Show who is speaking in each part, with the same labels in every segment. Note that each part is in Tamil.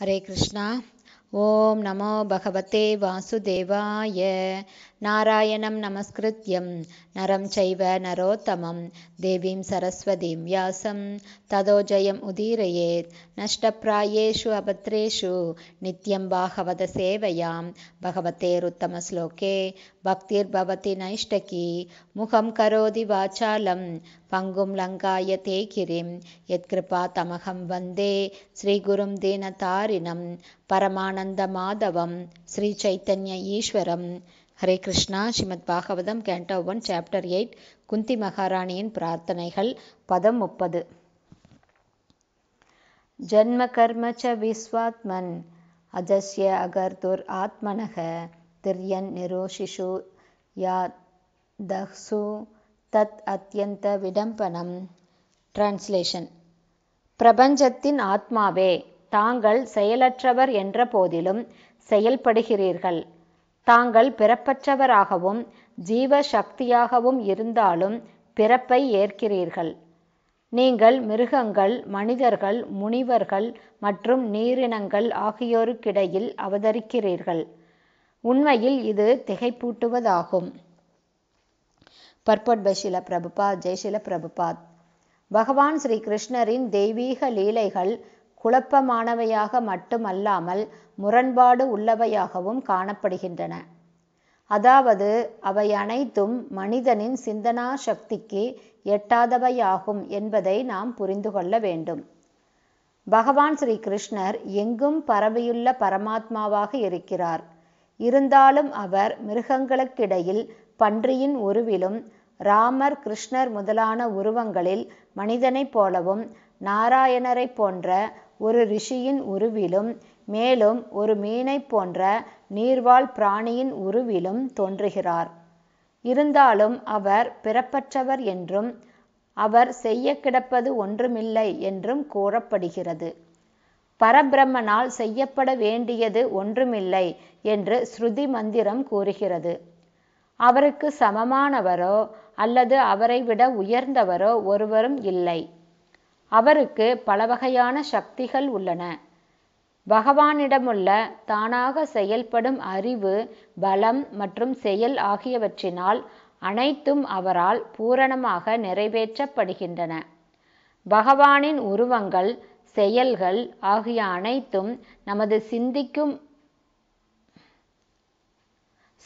Speaker 1: हरे कृष्णा ॐ नमो भगवते वासुदेवाय नारायणं नमस्कृत्यं नरं चैव नरोत्तमं देवीं सरस्वतीं व्यासं जयम् उदीरयेत् नष्टप्रायेषु अपत्रेषु नित्यं भगवते भगवतेरुत्तमश्लोके भक्तिर्भवति नैष्टकी मुखं करोति वाचालं पङ्गुं लङ्कायते ते किरीं यत्कृपातमहं वन्दे श्रीगुरुं दीनतारिणम् பரமானந்த மாதவம் ஸ்ரீ சைத்தன்ய ஈஸ்வரம் Hare Krishna Srimad Bhagavatam canto one chapter eight Kunti மகாராணியின் பிரார்த்தனைகள் பதம் முப்பது ஜன்ம கர்ம ச விஸ்வாத்மன் அஜஸ்ய அகர்துர் ஆத்மனக திரியன் நிரோஷிஷு யா தஹ்சு தத் அத்தியந்த விடம்பனம் டிரான்ஸ்லேஷன் பிரபஞ்சத்தின் ஆத்மாவே தாங்கள் செயலற்றவர் என்ற போதிலும் செயல்படுகிறீர்கள் தாங்கள் பிறப்பற்றவராகவும் ஜீவ சக்தியாகவும் இருந்தாலும் பிறப்பை ஏற்கிறீர்கள் நீங்கள் மிருகங்கள் மனிதர்கள் முனிவர்கள் மற்றும் நீரினங்கள் ஆகியோருக்கிடையில் அவதரிக்கிறீர்கள் உண்மையில் இது திகைப்பூட்டுவதாகும் பர்பட் பஷில பிரபுபாத் ஜெய்சில பிரபுபாத் பகவான் ஸ்ரீ கிருஷ்ணரின் தெய்வீக லீலைகள் குழப்பமானவையாக மட்டுமல்லாமல் முரண்பாடு உள்ளவையாகவும் காணப்படுகின்றன அதாவது அவை அனைத்தும் மனிதனின் சிந்தனா சக்திக்கு எட்டாதவையாகும் என்பதை நாம் புரிந்து கொள்ள வேண்டும் பகவான் ஸ்ரீ கிருஷ்ணர் எங்கும் பரவியுள்ள பரமாத்மாவாக இருக்கிறார் இருந்தாலும் அவர் மிருகங்களுக்கிடையில் பன்றியின் உருவிலும் ராமர் கிருஷ்ணர் முதலான உருவங்களில் மனிதனைப் போலவும் நாராயணரைப் போன்ற ஒரு ரிஷியின் உருவிலும் மேலும் ஒரு மீனைப் போன்ற நீர்வாழ் பிராணியின் உருவிலும் தோன்றுகிறார் இருந்தாலும் அவர் பிறப்பற்றவர் என்றும் அவர் செய்ய கிடப்பது ஒன்றுமில்லை என்றும் கூறப்படுகிறது பரபிரம்மனால் செய்யப்பட வேண்டியது ஒன்றுமில்லை என்று ஸ்ருதி மந்திரம் கூறுகிறது அவருக்கு சமமானவரோ அல்லது அவரை விட உயர்ந்தவரோ ஒருவரும் இல்லை அவருக்கு பலவகையான சக்திகள் உள்ளன பகவானிடமுள்ள தானாக செயல்படும் அறிவு பலம் மற்றும் செயல் ஆகியவற்றினால் அனைத்தும் அவரால் பூரணமாக நிறைவேற்றப்படுகின்றன பகவானின் உருவங்கள் செயல்கள் ஆகிய அனைத்தும் நமது சிந்திக்கும்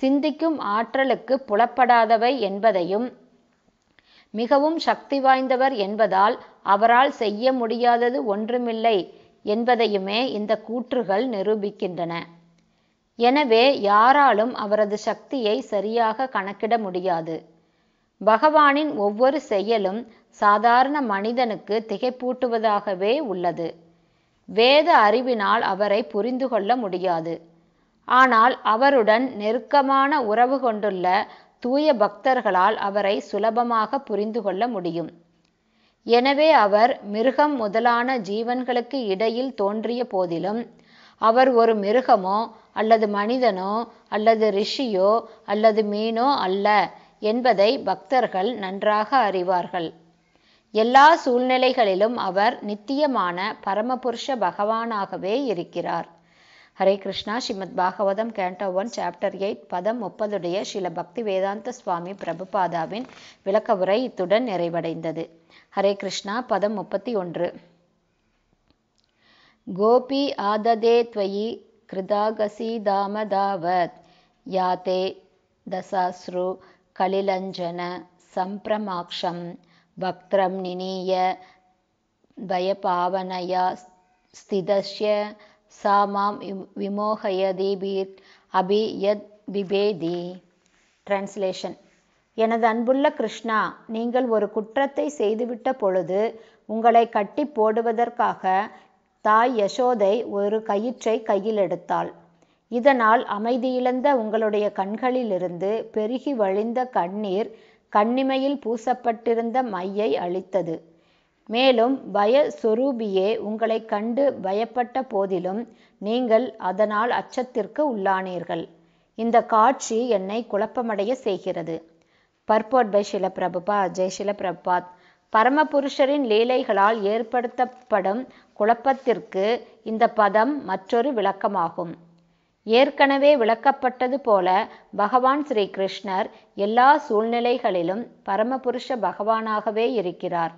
Speaker 1: சிந்திக்கும் ஆற்றலுக்கு புலப்படாதவை என்பதையும் மிகவும் சக்தி வாய்ந்தவர் என்பதால் அவரால் செய்ய முடியாதது ஒன்றுமில்லை என்பதையுமே இந்த கூற்றுகள் நிரூபிக்கின்றன எனவே யாராலும் அவரது சக்தியை சரியாக கணக்கிட முடியாது பகவானின் ஒவ்வொரு செயலும் சாதாரண மனிதனுக்கு திகைப்பூட்டுவதாகவே உள்ளது வேத அறிவினால் அவரை புரிந்து கொள்ள முடியாது ஆனால் அவருடன் நெருக்கமான உறவு கொண்டுள்ள தூய பக்தர்களால் அவரை சுலபமாக புரிந்து கொள்ள முடியும் எனவே அவர் மிருகம் முதலான ஜீவன்களுக்கு இடையில் தோன்றிய போதிலும் அவர் ஒரு மிருகமோ அல்லது மனிதனோ அல்லது ரிஷியோ அல்லது மீனோ அல்ல என்பதை பக்தர்கள் நன்றாக அறிவார்கள் எல்லா சூழ்நிலைகளிலும் அவர் நித்தியமான பரமபுருஷ பகவானாகவே இருக்கிறார் Hare Krishna Srimad Bhagavatam canto one chapter eight பதம் முப்பதுடைய ஸ்ரீல பக்தி வேதாந்த சுவாமி பிரபுபாதாவின் விளக்க உரை இத்துடன் நிறைவடைந்தது ஹரே கிருஷ்ணா பதம் முப்பத்தி ஒன்று கோபி ஆததே துவயி கிருதாகசீதாமதாவத் யாதே தசாஸ்ரு கலிலஞ்சன சம்பிரமாக்ஷம் பக்திரம் நினீய பயபாவனயா ஸ்திதஸ்ய சா மாம் விமோகயதி அபி யத் பிபேதி டிரான்ஸ்லேஷன் எனது அன்புள்ள கிருஷ்ணா நீங்கள் ஒரு குற்றத்தை செய்துவிட்ட பொழுது உங்களை கட்டி போடுவதற்காக தாய் யசோதை ஒரு கயிற்றை கையில் எடுத்தாள் இதனால் அமைதியிழந்த உங்களுடைய கண்களிலிருந்து பெருகி வழிந்த கண்ணீர் கண்ணிமையில் பூசப்பட்டிருந்த மையை அழித்தது மேலும் பய சொரூபியே உங்களை கண்டு பயப்பட்ட போதிலும் நீங்கள் அதனால் அச்சத்திற்கு உள்ளானீர்கள் இந்த காட்சி என்னை குழப்பமடைய செய்கிறது பர்போட் பை ஷில பிரபுபா ஜெய் ஷில பிரபாத் பரமபுருஷரின் லீலைகளால் ஏற்படுத்தப்படும் குழப்பத்திற்கு இந்த பதம் மற்றொரு விளக்கமாகும் ஏற்கனவே விளக்கப்பட்டது போல பகவான் ஸ்ரீ கிருஷ்ணர் எல்லா சூழ்நிலைகளிலும் பரமபுருஷ பகவானாகவே இருக்கிறார்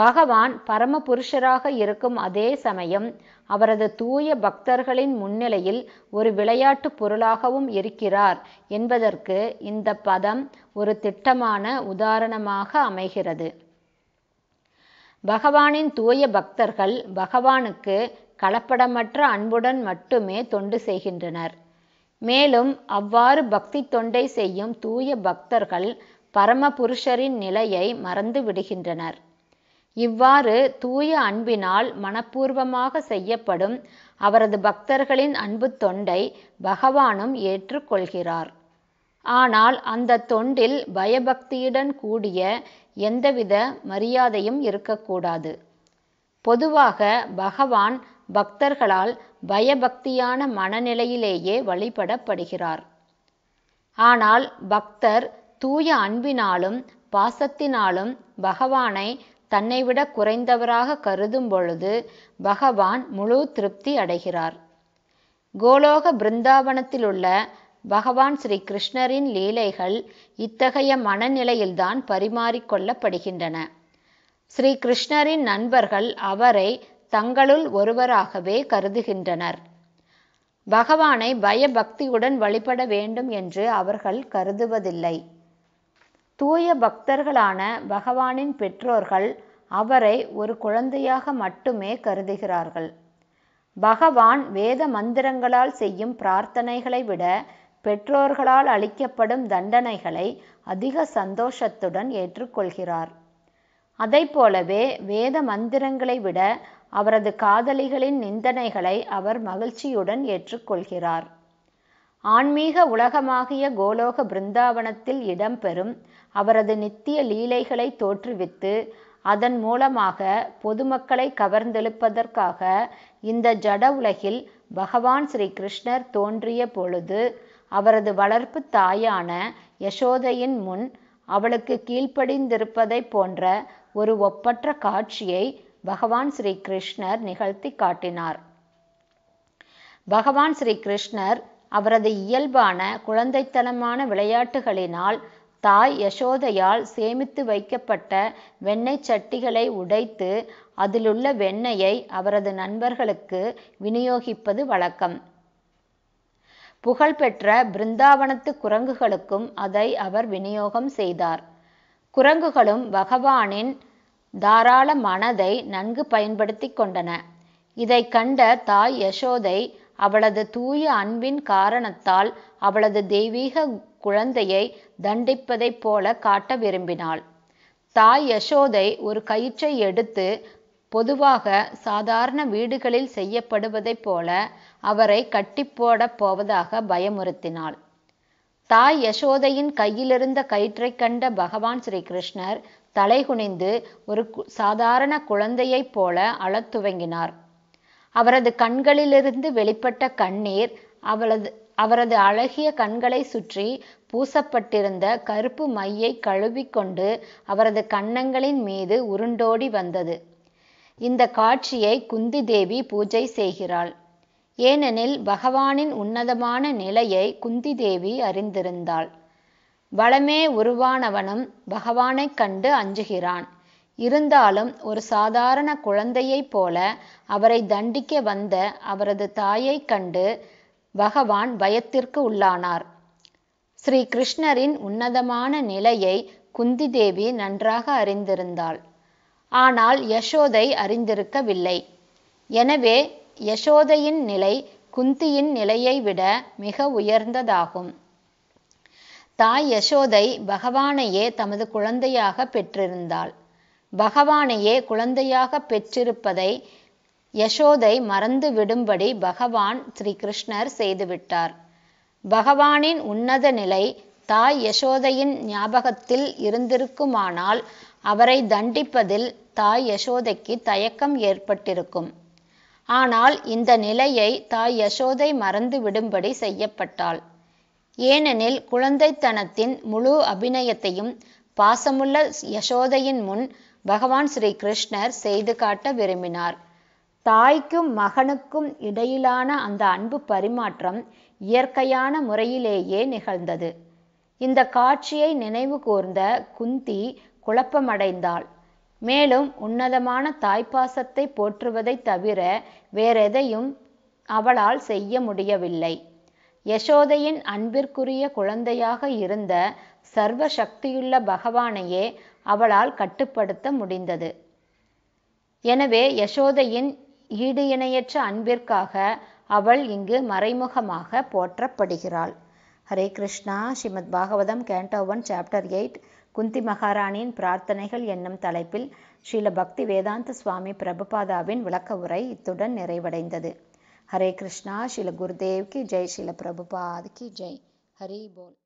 Speaker 1: பகவான் பரமபுருஷராக இருக்கும் அதே சமயம் அவரது தூய பக்தர்களின் முன்னிலையில் ஒரு விளையாட்டு பொருளாகவும் இருக்கிறார் என்பதற்கு இந்த பதம் ஒரு திட்டமான உதாரணமாக அமைகிறது பகவானின் தூய பக்தர்கள் பகவானுக்கு கலப்படமற்ற அன்புடன் மட்டுமே தொண்டு செய்கின்றனர் மேலும் அவ்வாறு பக்தி தொண்டை செய்யும் தூய பக்தர்கள் பரமபுருஷரின் நிலையை மறந்து விடுகின்றனர் இவ்வாறு தூய அன்பினால் மனப்பூர்வமாக செய்யப்படும் அவரது பக்தர்களின் அன்பு தொண்டை பகவானும் ஏற்றுக்கொள்கிறார் ஆனால் அந்த தொண்டில் பயபக்தியுடன் கூடிய எந்தவித மரியாதையும் இருக்கக்கூடாது பொதுவாக பகவான் பக்தர்களால் பயபக்தியான மனநிலையிலேயே வழிபடப்படுகிறார் ஆனால் பக்தர் தூய அன்பினாலும் பாசத்தினாலும் பகவானை தன்னைவிட குறைந்தவராக கருதும் பொழுது பகவான் முழு திருப்தி அடைகிறார் கோலோக பிருந்தாவனத்திலுள்ள பகவான் ஸ்ரீ கிருஷ்ணரின் லீலைகள் இத்தகைய மனநிலையில்தான் பரிமாறிக்கொள்ளப்படுகின்றன ஸ்ரீ கிருஷ்ணரின் நண்பர்கள் அவரை தங்களுள் ஒருவராகவே கருதுகின்றனர் பகவானை பயபக்தியுடன் வழிபட வேண்டும் என்று அவர்கள் கருதுவதில்லை தூய பக்தர்களான பகவானின் பெற்றோர்கள் அவரை ஒரு குழந்தையாக மட்டுமே கருதுகிறார்கள் பகவான் வேத மந்திரங்களால் செய்யும் பிரார்த்தனைகளை விட பெற்றோர்களால் அளிக்கப்படும் தண்டனைகளை அதிக சந்தோஷத்துடன் ஏற்றுக்கொள்கிறார் அதை போலவே வேத மந்திரங்களை விட அவரது காதலிகளின் நிந்தனைகளை அவர் மகிழ்ச்சியுடன் ஏற்றுக்கொள்கிறார் ஆன்மீக உலகமாகிய கோலோக பிருந்தாவனத்தில் இடம்பெறும் அவரது நித்திய லீலைகளை தோற்றுவித்து அதன் மூலமாக பொதுமக்களை கவர்ந்தெழுப்பதற்காக இந்த ஜட உலகில் பகவான் ஸ்ரீ கிருஷ்ணர் தோன்றிய பொழுது அவரது வளர்ப்பு தாயான யசோதையின் முன் அவளுக்கு கீழ்ப்படிந்திருப்பதை போன்ற ஒரு ஒப்பற்ற காட்சியை பகவான் ஸ்ரீ கிருஷ்ணர் நிகழ்த்தி காட்டினார் பகவான் ஸ்ரீ கிருஷ்ணர் அவரது இயல்பான குழந்தைத்தனமான விளையாட்டுகளினால் தாய் யசோதையால் சேமித்து வைக்கப்பட்ட வெண்ணெய் சட்டிகளை உடைத்து அதிலுள்ள வெண்ணெயை அவரது நண்பர்களுக்கு விநியோகிப்பது வழக்கம் புகழ்பெற்ற பிருந்தாவனத்து குரங்குகளுக்கும் அதை அவர் விநியோகம் செய்தார் குரங்குகளும் பகவானின் தாராள மனதை நன்கு பயன்படுத்தி கொண்டன இதை கண்ட தாய் யசோதை அவளது தூய அன்பின் காரணத்தால் அவளது தெய்வீக குழந்தையை தண்டிப்பதைப் போல காட்ட விரும்பினாள் தாய் யசோதை ஒரு கயிற்றை எடுத்து பொதுவாக சாதாரண வீடுகளில் செய்யப்படுவதைப் போல அவரை கட்டிப்போடப் போவதாக பயமுறுத்தினாள் தாய் யசோதையின் கையிலிருந்த கயிற்றை கண்ட பகவான் ஸ்ரீகிருஷ்ணர் தலைகுனிந்து ஒரு சாதாரண குழந்தையைப் போல அழத் துவங்கினார் அவரது கண்களிலிருந்து வெளிப்பட்ட கண்ணீர் அவளது அவரது அழகிய கண்களை சுற்றி பூசப்பட்டிருந்த கருப்பு மையை கழுவிக்கொண்டு அவரது கன்னங்களின் மீது உருண்டோடி வந்தது இந்த காட்சியை குந்தி தேவி பூஜை செய்கிறாள் ஏனெனில் பகவானின் உன்னதமான நிலையை குந்தி தேவி அறிந்திருந்தாள் வளமே உருவானவனும் பகவானைக் கண்டு அஞ்சுகிறான் இருந்தாலும் ஒரு சாதாரண குழந்தையைப் போல அவரை தண்டிக்க வந்த அவரது தாயைக் கண்டு பகவான் பயத்திற்கு உள்ளானார் ஸ்ரீ கிருஷ்ணரின் உன்னதமான நிலையை குந்தி தேவி நன்றாக அறிந்திருந்தாள் ஆனால் யசோதை அறிந்திருக்கவில்லை எனவே யசோதையின் நிலை குந்தியின் நிலையை விட மிக உயர்ந்ததாகும் தாய் யசோதை பகவானையே தமது குழந்தையாக பெற்றிருந்தாள் பகவானையே குழந்தையாக பெற்றிருப்பதை யசோதை மறந்து விடும்படி பகவான் ஸ்ரீ கிருஷ்ணர் செய்துவிட்டார் பகவானின் உன்னத நிலை தாய் யசோதையின் ஞாபகத்தில் இருந்திருக்குமானால் அவரை தண்டிப்பதில் தாய் யசோதைக்கு தயக்கம் ஏற்பட்டிருக்கும் ஆனால் இந்த நிலையை தாய் யசோதை மறந்து விடும்படி செய்யப்பட்டாள் ஏனெனில் குழந்தைத்தனத்தின் முழு அபிநயத்தையும் பாசமுள்ள யசோதையின் முன் பகவான் ஸ்ரீ கிருஷ்ணர் செய்து காட்ட விரும்பினார் தாய்க்கும் மகனுக்கும் இடையிலான அந்த அன்பு பரிமாற்றம் இயற்கையான முறையிலேயே நிகழ்ந்தது இந்த காட்சியை நினைவு கூர்ந்த குந்தி குழப்பமடைந்தாள் மேலும் உன்னதமான தாய்ப்பாசத்தை போற்றுவதை தவிர வேறெதையும் அவளால் செய்ய முடியவில்லை யசோதையின் அன்பிற்குரிய குழந்தையாக இருந்த சர்வ சக்தியுள்ள பகவானையே அவளால் கட்டுப்படுத்த முடிந்தது எனவே யசோதையின் ஈடு இணையற்ற அன்பிற்காக அவள் இங்கு மறைமுகமாக போற்றப்படுகிறாள் Hare Krishna Srimad Bhagavatam canto one chapter eight Kunti மகாராணியின் பிரார்த்தனைகள் என்னும் தலைப்பில் ஸ்ரீல பக்தி வேதாந்த சுவாமி பிரபுபாதாவின் விளக்க உரை இத்துடன் நிறைவடைந்தது ஹரே கிருஷ்ணா ஸ்ரீல குருதேவ்கி ஜெய் ஸ்ரீல கி ஜெய் ஹரி போல்